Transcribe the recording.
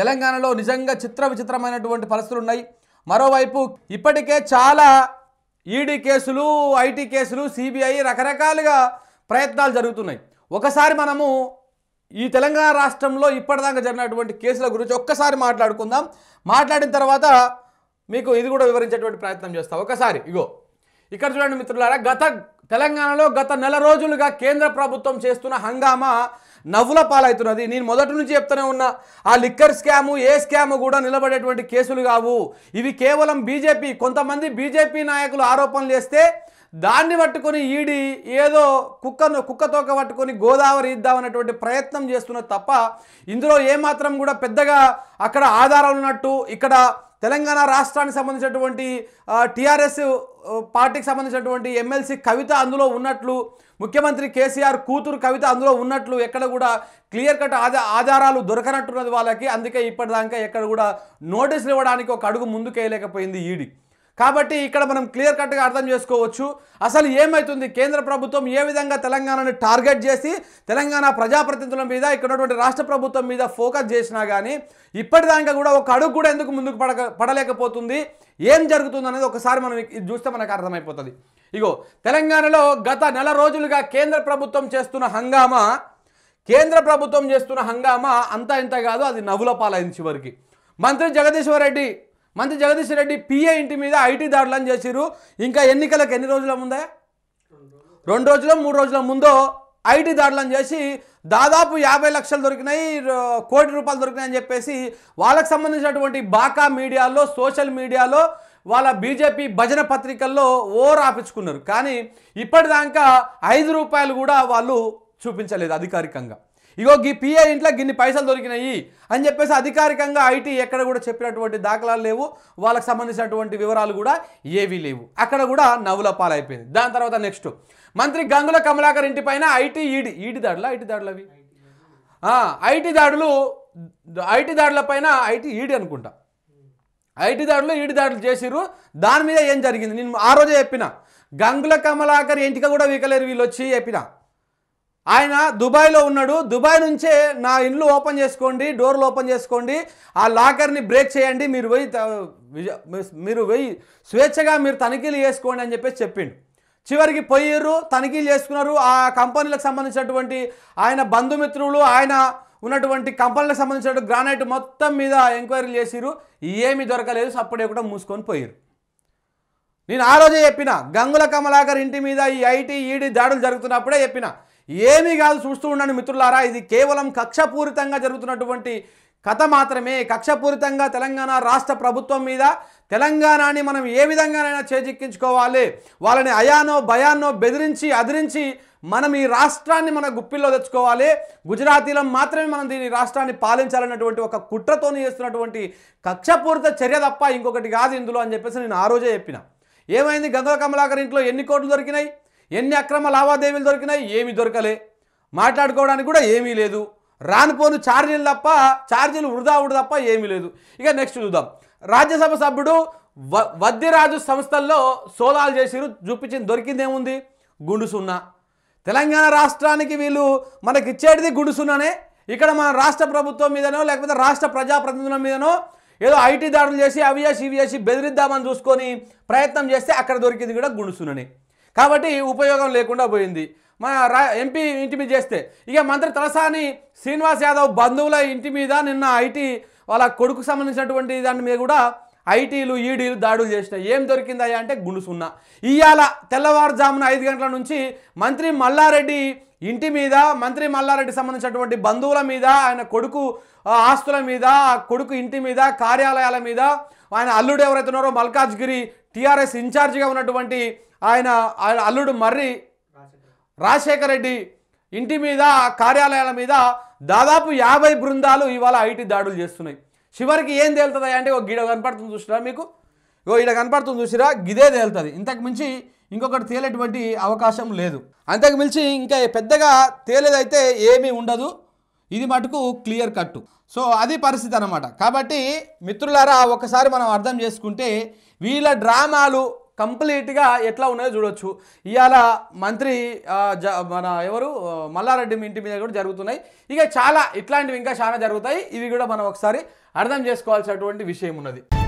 తెలంగాణలో నిజంగా చిత్ర విచిత్రమైనటువంటి పరిస్థితులు ఉన్నాయి మరోవైపు ఇప్పటికే చాలా ఈడీ కేసులు ఐటీ కేసులు సిబిఐ రకరకాలుగా ప్రయత్నాలు జరుగుతున్నాయి ఒకసారి మనము ఈ తెలంగాణ రాష్ట్రంలో ఇప్పటిదాకా జరిగినటువంటి కేసుల గురించి ఒక్కసారి మాట్లాడుకుందాం మాట్లాడిన తర్వాత మీకు ఇది కూడా వివరించేటువంటి ప్రయత్నం చేస్తాం ఒకసారి ఇగో ఇక్కడ చూడండి మిత్రులారా గత తెలంగాణలో గత నెల రోజులుగా కేంద్ర ప్రభుత్వం చేస్తున్న హంగామా నవ్వుల పాలవుతున్నది నేను మొదటి నుంచి చెప్తూనే ఉన్నా ఆ లిక్కర్ స్కాము ఏ స్కాము కూడా నిలబడేటువంటి కేసులు కావు ఇవి కేవలం బీజేపీ కొంతమంది బీజేపీ నాయకులు ఆరోపణలు చేస్తే దాన్ని పట్టుకొని ఈడి ఏదో కుక్కను కుక్కతోక పట్టుకొని గోదావరి ఇద్దామనేటువంటి ప్రయత్నం చేస్తున్న తప్ప ఇందులో ఏమాత్రం కూడా పెద్దగా అక్కడ ఆధారాలు ఉన్నట్టు ఇక్కడ తెలంగాణ రాష్ట్రానికి సంబంధించినటువంటి టీఆర్ఎస్ పార్టీకి సంబంధించినటువంటి ఎమ్మెల్సీ కవిత అందులో ఉన్నట్లు ముఖ్యమంత్రి కేసీఆర్ కూతురు కవిత అందులో ఉన్నట్లు ఎక్కడ కూడా క్లియర్ కట్ ఆధారాలు దొరకనట్టున్నది వాళ్ళకి అందుకే ఇప్పటిదాకా ఎక్కడ కూడా నోటీసులు ఇవ్వడానికి ఒక అడుగు ముందుకేయలేకపోయింది ఈడీ కాబట్టి ఇక్కడ మనం క్లియర్ కట్గా అర్థం చేసుకోవచ్చు అసలు ఏమవుతుంది కేంద్ర ప్రభుత్వం ఏ విధంగా తెలంగాణను టార్గెట్ చేసి తెలంగాణ ప్రజాప్రతినిధుల మీద ఇక్కడ ఉన్నటువంటి రాష్ట్ర ప్రభుత్వం మీద ఫోకస్ చేసినా కానీ ఇప్పటిదాకా కూడా ఒక అడుగు కూడా ఎందుకు ముందుకు పడక పడలేకపోతుంది ఏం జరుగుతుంది అనేది ఒకసారి మనం చూస్తే మనకు అర్థమైపోతుంది ఇగో తెలంగాణలో గత నెల రోజులుగా కేంద్ర ప్రభుత్వం చేస్తున్న హంగామా కేంద్ర ప్రభుత్వం చేస్తున్న హంగామా అంతా ఇంత కాదు అది నవ్వుల పాలైంది చివరికి మంత్రి జగదీశ్వర్ రెడ్డి మంత్రి జగదీష్ రెడ్డి పిఏ ఇంటి మీద ఐటీ దాడులను చేసిరు ఇంకా ఎన్నికలకు ఎన్ని రోజుల ముందే రెండు రోజుల మూడు రోజుల ముందో ఐటీ దాడులను చేసి దాదాపు యాభై లక్షలు దొరికినాయి కోటి రూపాయలు దొరికినాయని చెప్పేసి వాళ్ళకు సంబంధించినటువంటి బాకా మీడియాలో సోషల్ మీడియాలో వాళ్ళ బీజేపీ భజన పత్రికల్లో ఓర్ ఆపించుకున్నారు కానీ ఇప్పటిదాకా ఐదు రూపాయలు కూడా వాళ్ళు చూపించలేదు అధికారికంగా ఇగో గీ పిఏ ఇంట్లో గిన్ని పైసలు దొరికినాయి అని చెప్పేసి అధికారికంగా ఐటీ ఎక్కడ కూడా చెప్పినటువంటి దాఖలాలు లేవు వాళ్ళకి సంబంధించినటువంటి వివరాలు కూడా ఏవీ లేవు అక్కడ కూడా నవ్వుల పాలైపోయింది దాని తర్వాత నెక్స్ట్ మంత్రి గంగుల కమలాకర్ ఇంటి పైన ఐటీ ఈడి ఈడి దాడులు ఐటీ దాడులు అవి ఐటీ దాడులు ఐటీ పైన ఐటీ ఈడి అనుకుంటా ఐటీ దాడులు ఈడి దాడులు చేసిరు దాని మీద ఏం జరిగింది నేను ఆ రోజే చెప్పిన గంగుల కమలాకర్ ఇంటికి కూడా వీకలేరు వీళ్ళు వచ్చి చెప్పినా ఆయన దుబాయ్లో ఉన్నాడు దుబాయ్ నుంచే నా ఇల్లు ఓపెన్ చేసుకోండి డోర్లు ఓపెన్ చేసుకోండి ఆ లాకర్ని బ్రేక్ చేయండి మీరు పోయి మీరు పోయి స్వేచ్ఛగా మీరు తనిఖీలు చేసుకోండి అని చెప్పేసి చెప్పిండు చివరికి పోయిర్రు తనిఖీలు చేసుకున్నారు ఆ కంపెనీలకు సంబంధించినటువంటి ఆయన బంధుమిత్రులు ఆయన ఉన్నటువంటి కంపెనీలకు సంబంధించినటువంటి గ్రానైట్ మొత్తం మీద ఎంక్వైరీలు చేసిరు ఏమీ దొరకలేదు అప్పుడే కూడా మూసుకొని పోయారు నేను ఆ రోజే చెప్పిన గంగుల కమలాకర్ ఇంటి మీద ఈ ఐటీ ఈడీ దాడులు జరుగుతున్నప్పుడే చెప్పిన ఏమీ కాదు చూస్తూ ఉండండి మిత్రులారా ఇది కేవలం కక్షపూరితంగా జరుగుతున్నటువంటి కథ మాత్రమే కక్షపూరితంగా తెలంగాణ రాష్ట్ర ప్రభుత్వం మీద తెలంగాణని మనం ఏ విధంగానైనా చేజిక్కించుకోవాలి వాళ్ళని అయానో భయాన్నో బెదిరించి అదిరించి మనం ఈ రాష్ట్రాన్ని మన గుప్పిల్లో తెచ్చుకోవాలి గుజరాతీలం మాత్రమే మనం దీని రాష్ట్రాన్ని పాలించాలన్నటువంటి ఒక కుట్రతోని చేస్తున్నటువంటి కక్షపూరిత చర్య తప్ప ఇంకొకటి కాదు ఇందులో అని చెప్పేసి నేను ఆ రోజే చెప్పిన ఏమైంది గంగా కమలాకర్ ఇంట్లో ఎన్ని కోట్లు దొరికినాయి ఎన్ని అక్రమ లావాదేవీలు దొరికినాయి ఏమీ దొరకలే మాట్లాడుకోవడానికి కూడా ఏమీ లేదు రానుపోను ఛార్జీలు తప్ప ఛార్జీలు వృధా అవుడు తప్ప ఏమీ లేదు ఇక నెక్స్ట్ చూద్దాం రాజ్యసభ సభ్యుడు వ వద్యరాజు సంస్థల్లో సోదాలు చేసిరు చూపించింది దొరికిందేముంది గుండు సున్నా తెలంగాణ రాష్ట్రానికి వీళ్ళు మనకి ఇచ్చేటిది గుండు సున్నానే ఇక్కడ మన రాష్ట్ర ప్రభుత్వం మీదనో లేకపోతే రాష్ట్ర ప్రజాప్రతినిధుల మీదనో ఏదో ఐటీ దాడులు చేసి అవి చేసి ఇవి చేసి బెదిరిద్దామని చూసుకొని ప్రయత్నం చేస్తే అక్కడ దొరికింది కూడా గుండుసునని కాబట్టి ఉపయోగం లేకుండా పోయింది మా రా ఎంపీ ఇంటి మీద చేస్తే ఇక మంత్రి తలసాని శ్రీనివాస్ యాదవ్ బంధువుల ఇంటి మీద నిన్న ఐటీ వాళ్ళ కొడుకు సంబంధించినటువంటి దాని మీద కూడా ఐటీలు ఈడీలు దాడులు చేసినాయి ఏం దొరికిందయ్యా అంటే గుండు సున్నా ఇవాళ తెల్లవారుజామున ఐదు గంటల నుంచి మంత్రి మల్లారెడ్డి ఇంటి మీద మంత్రి మల్లారెడ్డి సంబంధించినటువంటి బంధువుల మీద ఆయన కొడుకు ఆస్తుల మీద కొడుకు ఇంటి మీద కార్యాలయాల మీద ఆయన అల్లుడు ఎవరైతే ఉన్నారో మల్కాజ్గిరి టీఆర్ఎస్ ఇన్ఛార్జిగా ఉన్నటువంటి ఆయన ఆయన అల్లుడు మర్రి రాజశేఖర రెడ్డి ఇంటి మీద కార్యాలయాల మీద దాదాపు యాభై బృందాలు ఇవాళ ఐటీ దాడులు చేస్తున్నాయి చివరికి ఏం తేలుతుంది అంటే ఒక గిడ కనపడుతుంది చూసినా మీకు ఓ ఇక్కడ కనపడుతుంది చూసిరా గిదే తేలుతుంది ఇంతకు మించి ఇంకొకటి తేలేటువంటి అవకాశం లేదు అంతకు మించి ఇంకా పెద్దగా తేలేదైతే ఏమీ ఉండదు ఇది మటుకు క్లియర్ కట్ సో అది పరిస్థితి అనమాట కాబట్టి మిత్రులారా ఒకసారి మనం అర్థం చేసుకుంటే వీళ్ళ డ్రామాలు కంప్లీట్గా ఎట్లా ఉన్నాయో చూడొచ్చు ఇవాళ మంత్రి జ మన ఎవరు మల్లారెడ్డి ఇంటి మీద కూడా జరుగుతున్నాయి ఇక చాలా ఇట్లాంటివి ఇంకా చాలా జరుగుతాయి ఇవి కూడా మనం ఒకసారి అర్థం చేసుకోవాల్సినటువంటి విషయం ఉన్నది